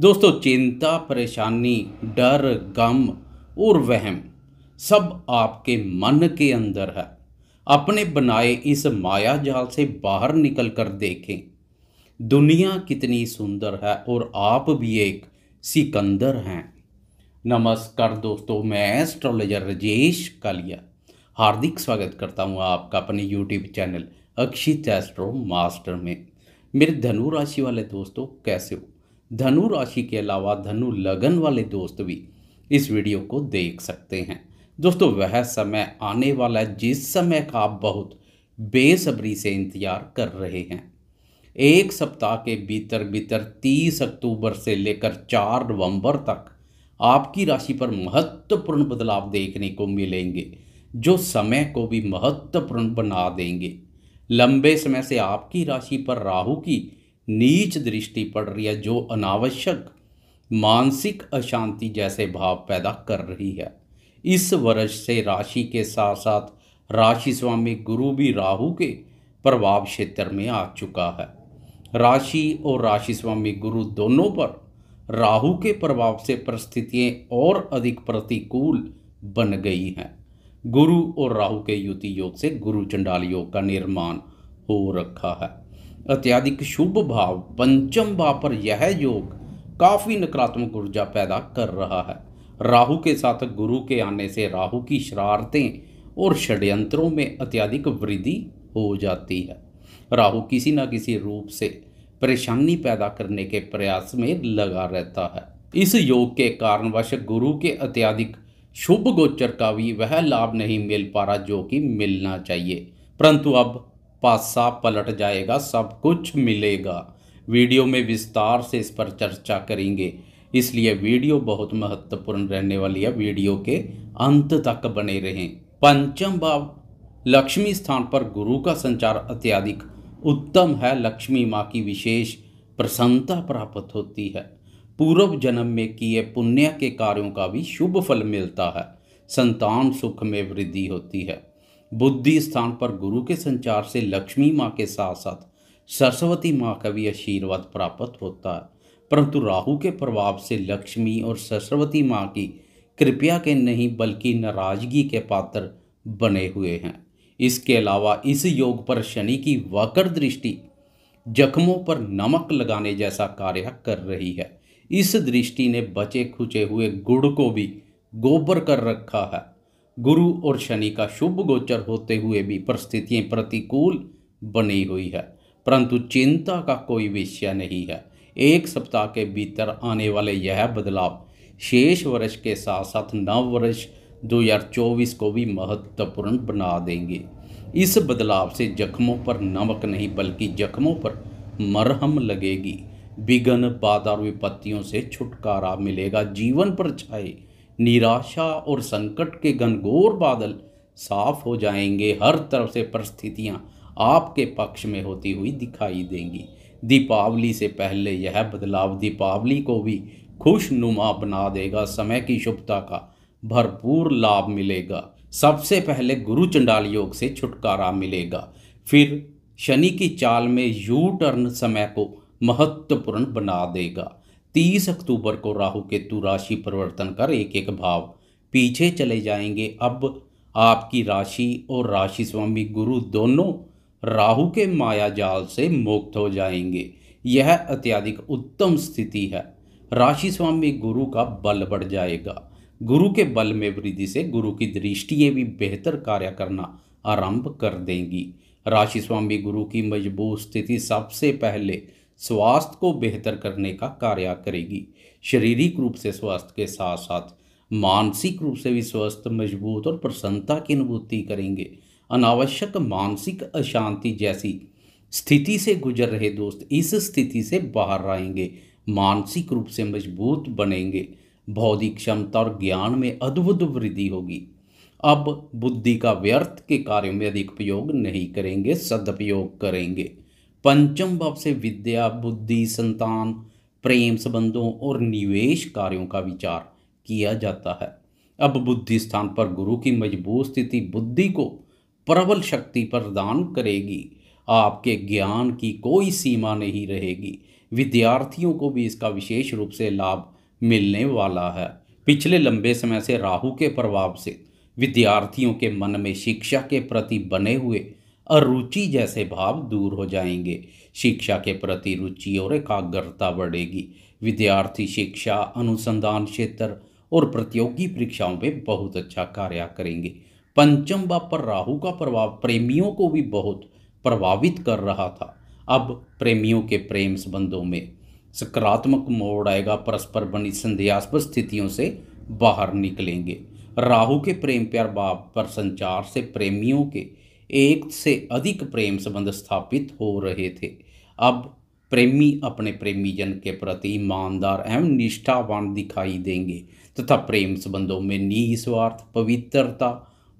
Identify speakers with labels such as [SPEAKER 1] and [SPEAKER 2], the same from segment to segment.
[SPEAKER 1] दोस्तों चिंता परेशानी डर गम और वहम सब आपके मन के अंदर है अपने बनाए इस माया जाल से बाहर निकल कर देखें दुनिया कितनी सुंदर है और आप भी एक सिकंदर हैं नमस्कार दोस्तों मैं एस्ट्रोलॉजर राजेश कालिया हार्दिक स्वागत करता हूँ आपका अपने YouTube channel Akshit astro master में मेरे धनु राशि वाले दोस्तों कैसे हो धनु राशि के अलावा धनु लगन वाले दोस्त भी इस वीडियो को देख सकते हैं दोस्तों वह समय आने वाला है जिस समय का आप बहुत बेसब्री से इंतज़ार कर रहे हैं एक सप्ताह के भीतर भीतर 30 अक्टूबर से लेकर 4 नवंबर तक आपकी राशि पर महत्वपूर्ण बदलाव देखने को मिलेंगे जो समय को भी महत्वपूर्ण बना देंगे लंबे समय से आपकी राशि पर राहु की नीच दृष्टि पड़ रही है जो अनावश्यक मानसिक अशांति जैसे भाव पैदा कर रही है इस वर्ष से राशि के साथ साथ राशि स्वामी गुरु भी राहु के प्रभाव क्षेत्र में आ चुका है राशि और राशि स्वामी गुरु दोनों पर राहु के प्रभाव से परिस्थितियाँ और अधिक प्रतिकूल बन गई हैं गुरु और राहु के युति योग से गुरु चंडाल योग का निर्माण हो रखा है अत्याधिक शुभ भाव पंचम भाव पर यह योग काफ़ी नकारात्मक ऊर्जा पैदा कर रहा है राहु के साथ गुरु के आने से राहु की शरारतें और षड्यंत्रों में अत्याधिक वृद्धि हो जाती है राहु किसी न किसी रूप से परेशानी पैदा करने के प्रयास में लगा रहता है इस योग के कारणवश गुरु के अत्याधिक शुभ गोचर का भी वह लाभ नहीं मिल पा रहा जो कि मिलना चाहिए परंतु अब पासा पलट जाएगा सब कुछ मिलेगा वीडियो में विस्तार से इस पर चर्चा करेंगे इसलिए वीडियो बहुत महत्वपूर्ण रहने वाली है वीडियो के अंत तक बने रहें पंचम भाव लक्ष्मी स्थान पर गुरु का संचार अत्याधिक उत्तम है लक्ष्मी माँ की विशेष प्रसन्नता प्राप्त होती है पूर्व जन्म में किए पुण्य के कार्यों का भी शुभ फल मिलता है संतान सुख में वृद्धि होती है बुद्धि स्थान पर गुरु के संचार से लक्ष्मी माँ के साथ साथ सरस्वती माँ का भी आशीर्वाद प्राप्त होता है परंतु राहु के प्रभाव से लक्ष्मी और सरस्वती माँ की कृपया के नहीं बल्कि नाराजगी के पात्र बने हुए हैं इसके अलावा इस योग पर शनि की वक्र दृष्टि जख्मों पर नमक लगाने जैसा कार्य कर रही है इस दृष्टि ने बचे खुचे हुए गुड़ को भी गोबर कर रखा है गुरु और शनि का शुभ गोचर होते हुए भी परिस्थितियाँ प्रतिकूल बनी हुई है परंतु चिंता का कोई विषय नहीं है एक सप्ताह के भीतर आने वाले यह बदलाव शेष वर्ष के साथ साथ नव वर्ष 2024 को भी महत्वपूर्ण बना देंगे इस बदलाव से जख्मों पर नमक नहीं बल्कि जख्मों पर मरहम लगेगी विघन बाधा विपत्तियों से छुटकारा मिलेगा जीवन पर छाए निराशा और संकट के घनघोर बादल साफ हो जाएंगे हर तरफ से परिस्थितियाँ आपके पक्ष में होती हुई दिखाई देंगी दीपावली से पहले यह बदलाव दीपावली को भी खुशनुमा बना देगा समय की शुभता का भरपूर लाभ मिलेगा सबसे पहले गुरु चंडाल योग से छुटकारा मिलेगा फिर शनि की चाल में यू टर्न समय को महत्वपूर्ण बना देगा तीस अक्टूबर को राहु केतु राशि परिवर्तन कर एक एक भाव पीछे चले जाएंगे अब आपकी राशि और राशि स्वामी गुरु दोनों राहु के माया जाल से मुक्त हो जाएंगे यह अत्यधिक उत्तम स्थिति है राशि स्वामी गुरु का बल बढ़ जाएगा गुरु के बल में वृद्धि से गुरु की दृष्टिए भी बेहतर कार्य करना आरंभ कर देंगी राशि स्वामी गुरु की मजबूत स्थिति सबसे पहले स्वास्थ्य को बेहतर करने का कार्य करेगी शारीरिक रूप से स्वास्थ्य के साथ साथ मानसिक रूप से भी स्वस्थ मजबूत और प्रसन्नता की अनुभूति करेंगे अनावश्यक मानसिक अशांति जैसी स्थिति से गुजर रहे दोस्त इस स्थिति से बाहर आएंगे मानसिक रूप से मजबूत बनेंगे बौद्धिक क्षमता और ज्ञान में अद्भुत वृद्धि होगी अब बुद्धि का व्यर्थ के कार्यों में अधिक प्रयोग नहीं करेंगे सदुपयोग करेंगे पंचम भाव से विद्या बुद्धि संतान प्रेम संबंधों और निवेश कार्यों का विचार किया जाता है अब बुद्धि स्थान पर गुरु की मजबूत स्थिति बुद्धि को प्रबल शक्ति प्रदान करेगी आपके ज्ञान की कोई सीमा नहीं रहेगी विद्यार्थियों को भी इसका विशेष रूप से लाभ मिलने वाला है पिछले लंबे समय से राहु के प्रभाव से विद्यार्थियों के मन में शिक्षा के प्रति बने हुए अरुचि जैसे भाव दूर हो जाएंगे शिक्षा के प्रति रुचि और एकाग्रता बढ़ेगी विद्यार्थी शिक्षा अनुसंधान क्षेत्र और प्रतियोगी परीक्षाओं में बहुत अच्छा कार्य करेंगे पंचम व पर राहु का प्रभाव प्रेमियों को भी बहुत प्रभावित कर रहा था अब प्रेमियों के प्रेम संबंधों में सकारात्मक मोड़ आएगा परस्पर बनी संध्यास्पद स्थितियों से बाहर निकलेंगे राहु के प्रेम प्यार भाव पर संचार से प्रेमियों के एक से अधिक प्रेम संबंध स्थापित हो रहे थे अब प्रेमी अपने प्रेमी जन के प्रति ईमानदार एवं निष्ठावान दिखाई देंगे तथा प्रेम संबंधों में निस्वार्थ पवित्रता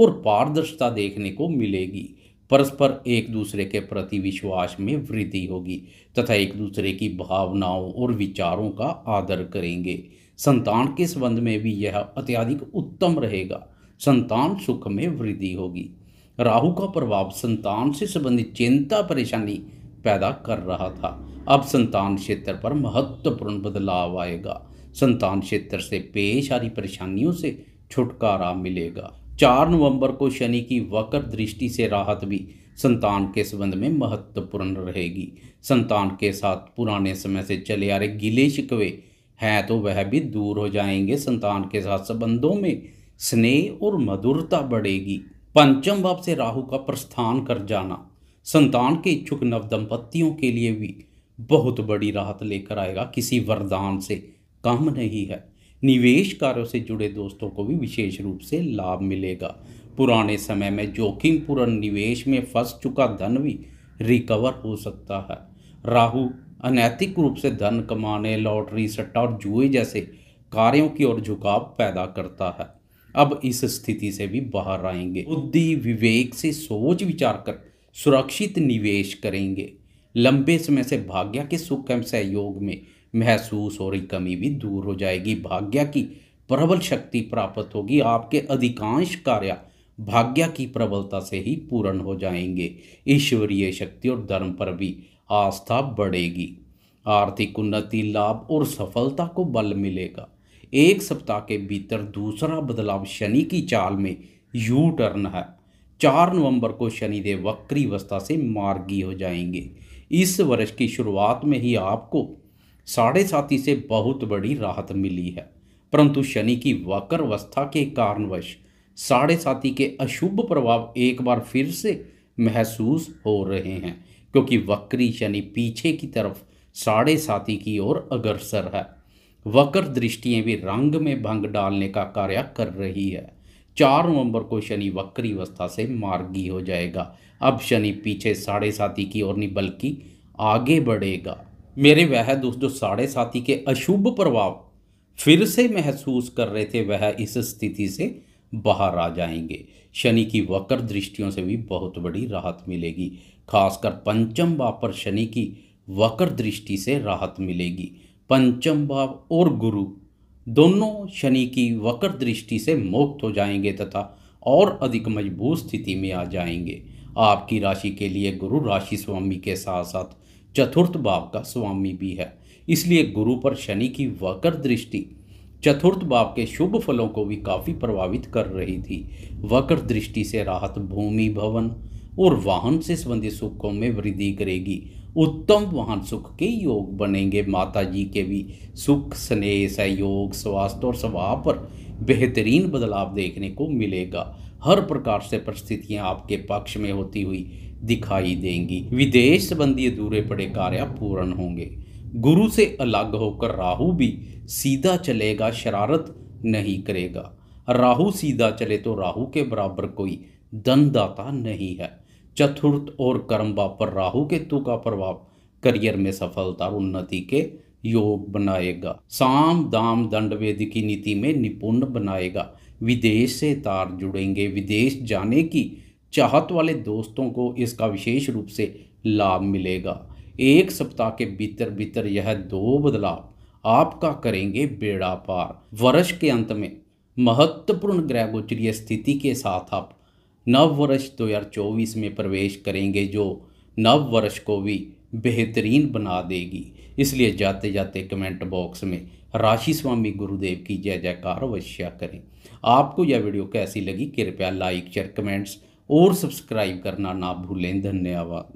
[SPEAKER 1] और पारदर्शिता देखने को मिलेगी परस्पर एक दूसरे के प्रति विश्वास में वृद्धि होगी तथा एक दूसरे की भावनाओं और विचारों का आदर करेंगे संतान के संबंध में भी यह अत्यधिक उत्तम रहेगा संतान सुख में वृद्धि होगी राहु का प्रभाव संतान से संबंधित चिंता परेशानी पैदा कर रहा था अब संतान क्षेत्र पर महत्वपूर्ण बदलाव आएगा संतान क्षेत्र से पेश आ रही परेशानियों से छुटकारा मिलेगा चार नवंबर को शनि की वक्र दृष्टि से राहत भी संतान के संबंध में महत्वपूर्ण रहेगी संतान के साथ पुराने समय से चले आ रहे गिले शिकवे हैं तो वह भी दूर हो जाएंगे संतान के साथ संबंधों में स्नेह और मधुरता बढ़ेगी पंचम भाव से राहु का प्रस्थान कर जाना संतान के इच्छुक नव दंपतियों के लिए भी बहुत बड़ी राहत लेकर आएगा किसी वरदान से कम नहीं है निवेश कार्यों से जुड़े दोस्तों को भी विशेष रूप से लाभ मिलेगा पुराने समय में जोखिम पूर्ण निवेश में फंस चुका धन भी रिकवर हो सकता है राहु अनैतिक रूप से धन कमाने लॉटरी सट्टा और जुए जैसे कार्यों की ओर झुकाव पैदा करता है अब इस स्थिति से भी बाहर आएंगे बुद्धि विवेक से सोच विचार कर सुरक्षित निवेश करेंगे लंबे समय से भाग्य के सुख एवं सहयोग में महसूस हो रही कमी भी दूर हो जाएगी भाग्य की प्रबल शक्ति प्राप्त होगी आपके अधिकांश कार्य भाग्य की प्रबलता से ही पूर्ण हो जाएंगे ईश्वरीय शक्ति और धर्म पर भी आस्था बढ़ेगी आर्थिक उन्नति लाभ और सफलता को बल मिलेगा एक सप्ताह के भीतर दूसरा बदलाव शनि की चाल में यू टर्न है चार नवंबर को शनिदेव वक्री अवस्था से मार्गी हो जाएंगे इस वर्ष की शुरुआत में ही आपको साढ़े साथी से बहुत बड़ी राहत मिली है परंतु शनि की वक्र अवस्था के कारणवश साढ़े साथी के अशुभ प्रभाव एक बार फिर से महसूस हो रहे हैं क्योंकि वक्री शनि पीछे की तरफ साढ़े साथी की ओर अग्रसर है वक्र दृष्टियाँ भी रंग में भंग डालने का कार्य कर रही है चार नवंबर को शनि वक्री अवस्था से मार्गी हो जाएगा अब शनि पीछे साढ़े साथी की ओर नहीं बल्कि आगे बढ़ेगा मेरे वह दोस्त जो साढ़े साथी के अशुभ प्रभाव फिर से महसूस कर रहे थे वह इस स्थिति से बाहर आ जाएंगे शनि की वक्र दृष्टियों से भी बहुत बड़ी राहत मिलेगी खासकर पंचम भाव पर शनि की वक्र दृष्टि से राहत मिलेगी पंचम भाव और गुरु दोनों शनि की वक्र दृष्टि से मुक्त हो जाएंगे तथा और अधिक मजबूत स्थिति में आ जाएंगे आपकी राशि के लिए गुरु राशि स्वामी के साथ साथ चतुर्थ भाव का स्वामी भी है इसलिए गुरु पर शनि की वक्र दृष्टि चतुर्थ भाव के शुभ फलों को भी काफ़ी प्रभावित कर रही थी वक्र दृष्टि से राहत भूमि भवन और वाहन से संबंधित सुखों में वृद्धि करेगी उत्तम वाहन सुख के योग बनेंगे माता जी के भी सुख स्नेह सहयोग स्वास्थ्य और स्वभाव पर बेहतरीन बदलाव देखने को मिलेगा हर प्रकार से परिस्थितियां आपके पक्ष में होती हुई दिखाई देंगी विदेश संबंधी अधूरे पड़े कार्य पूर्ण होंगे गुरु से अलग होकर राहु भी सीधा चलेगा शरारत नहीं करेगा राहु सीधा चले तो राहु के बराबर कोई दनदाता नहीं है चतुर्थ और कर्म भाव पर राहु केतु का प्रभाव करियर में सफलता और उन्नति के योग बनाएगा साम दाम दंड वेद की नीति में निपुण बनाएगा विदेश से तार जुड़ेंगे विदेश जाने की चाहत वाले दोस्तों को इसका विशेष रूप से लाभ मिलेगा एक सप्ताह के भीतर भीतर यह दो बदलाव आपका करेंगे बेड़ा पार वर्ष के अंत में महत्वपूर्ण ग्रह गोचरीय स्थिति के साथ आप नव वर्ष 2024 में प्रवेश करेंगे जो नव वर्ष को भी बेहतरीन बना देगी इसलिए जाते जाते कमेंट बॉक्स में राशि स्वामी गुरुदेव की जय जयकार अवश्य करें आपको यह वीडियो कैसी लगी कृपया लाइक शेयर कमेंट्स और सब्सक्राइब करना ना भूलें धन्यवाद